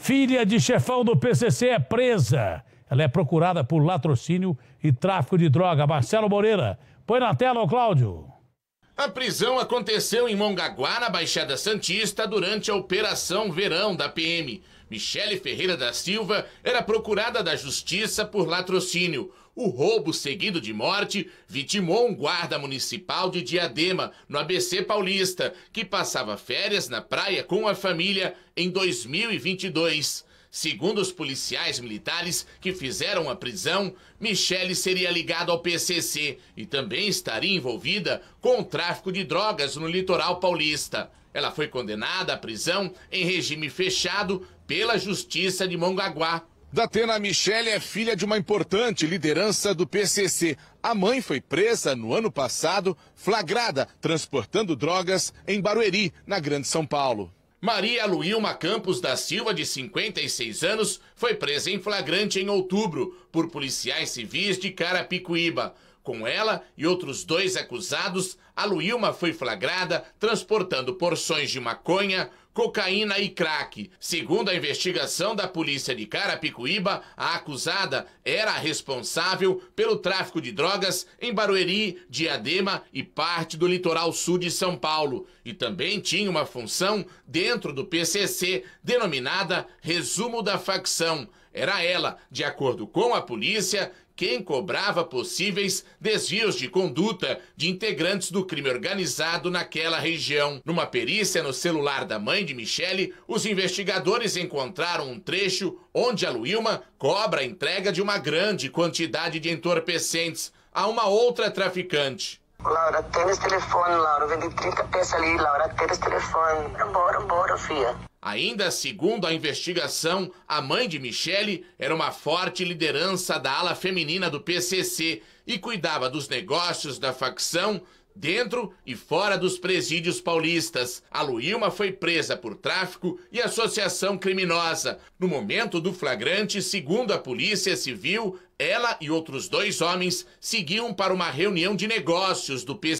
Filha de chefão do PCC é presa. Ela é procurada por latrocínio e tráfico de droga. Marcelo Moreira, põe na tela, o Cláudio. A prisão aconteceu em Mongaguá, na Baixada Santista, durante a Operação Verão da PM. Michele Ferreira da Silva era procurada da justiça por latrocínio. O roubo seguido de morte vitimou um guarda municipal de Diadema, no ABC Paulista, que passava férias na praia com a família em 2022. Segundo os policiais militares que fizeram a prisão, Michele seria ligada ao PCC e também estaria envolvida com o tráfico de drogas no litoral paulista. Ela foi condenada à prisão em regime fechado pela Justiça de Mongaguá, Datena Michele é filha de uma importante liderança do PCC. A mãe foi presa no ano passado, flagrada transportando drogas em Barueri, na Grande São Paulo. Maria Luilma Campos da Silva, de 56 anos, foi presa em flagrante em outubro por policiais civis de Carapicuíba. Com ela e outros dois acusados, a Luilma foi flagrada transportando porções de maconha, cocaína e crack. Segundo a investigação da polícia de Carapicuíba, a acusada era responsável pelo tráfico de drogas em Barueri, Diadema e parte do litoral sul de São Paulo. E também tinha uma função dentro do PCC, denominada Resumo da Facção era ela, de acordo com a polícia, quem cobrava possíveis desvios de conduta de integrantes do crime organizado naquela região. Numa perícia no celular da mãe de Michele, os investigadores encontraram um trecho onde a Luilma cobra a entrega de uma grande quantidade de entorpecentes a uma outra traficante. Laura, tem esse telefone, Laura. Vendi 30 peças ali, Laura. Tem esse telefone. Bora, bora, filha. Ainda segundo a investigação, a mãe de Michele era uma forte liderança da ala feminina do PCC e cuidava dos negócios da facção dentro e fora dos presídios paulistas. A Luilma foi presa por tráfico e associação criminosa. No momento do flagrante, segundo a Polícia Civil, ela e outros dois homens seguiam para uma reunião de negócios do PCC.